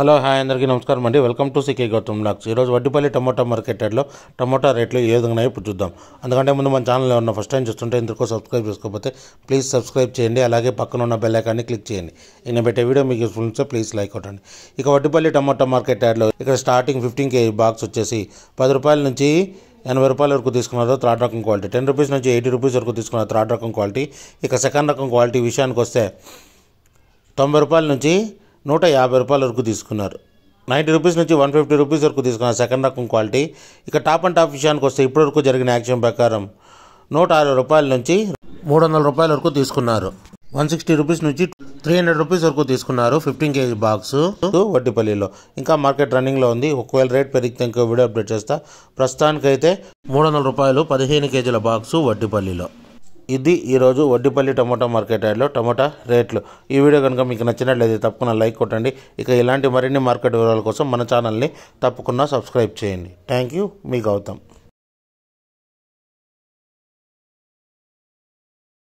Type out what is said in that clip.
hello hi అందరికీ నమస్కారం అండి welcome to CK Gautam Knox ఈరోజు వడ్డిపల్లి టమోటా మార్కెట్ యార్డ్లో టమోటా రేట్లు ఏ విధంగా ఇప్పుడు చూద్దాం అందుకంటే ముందు మన ఛానల్లో ఉన్న ఫస్ట్ టైం చూస్తుంటే ఇందుకో సబ్స్క్రైబ్ చేసుకోకపోతే ప్లీజ్ సబ్స్క్రైబ్ చేయండి అలాగే పక్కన ఉన్న బెల్లైకాన్ని క్లిక్ చేయండి నేను పెట్టే వీడియో మీకు యూస్ఫుల్ ఉంటే ప్లీజ్ లైక్ అవ్వండి ఇక వడ్డిపల్లి టమోటా మార్కెట్ యార్డ్లో ఇక్కడ స్టార్టింగ్ ఫిఫ్టీన్ కేజీ బాక్స్ వచ్చేసి పది రూపాయల నుంచి ఎనభై రూపాయల వరకు తీసుకున్నారు థర్డ్ రకం క్వాలిటీ టెన్ రూపీస్ నుంచి ఎయిటీ రూపీస్ వరకు తీసుకున్నారు థర్డ్ రకం క్వాలిటీ ఇక సెకండ్ రకం క్వాలిటీ విషయానికి వస్తే తొంభై రూపాయల నుంచి నూట యాభై రూపాయల వరకు తీసుకున్నారు నైంటీ రూపీస్ నుంచి వన్ ఫిఫ్టీ రూపీస్ వరకు తీసుకున్నారు సెకండ్ రకం క్వాలిటీ ఇక టాప్ అండ్ టాప్ విషయానికి వస్తే ఇప్పటివరకు జరిగిన యాక్షన్ ప్రకారం నూట అరవై రూపాయల నుంచి మూడు వందల రూపాయల వరకు తీసుకున్నారు వన్ సిక్స్టీ రూపీస్ నుంచి త్రీ హండ్రెడ్ రూపీస్ వరకు తీసుకున్నారు ఫిఫ్టీన్ కేజీ బాక్స్ వడ్డీపల్లిలో ఇంకా మార్కెట్ రన్నింగ్లో ఉంది ఒకవేళ రేట్ పెరిగితే ఇంకా వీడియో అప్డేట్ చేస్తా ప్రస్తుతానికైతే మూడు వందల రూపాయలు పదిహేను కేజీల బాక్సు వడ్డీపల్లిలో ఇది ఈరోజు వడ్డిపల్లి టమోటా మార్కెట్ యార్డ్లో టమోటా రేట్లు ఈ వీడియో కనుక మీకు నచ్చినట్లయితే తప్పకుండా లైక్ కొట్టండి ఇక ఇలాంటి మరిన్ని మార్కెట్ వివరాల కోసం మన ఛానల్ని తప్పకుండా సబ్స్క్రైబ్ చేయండి థ్యాంక్ యూ మీకు గౌతమ్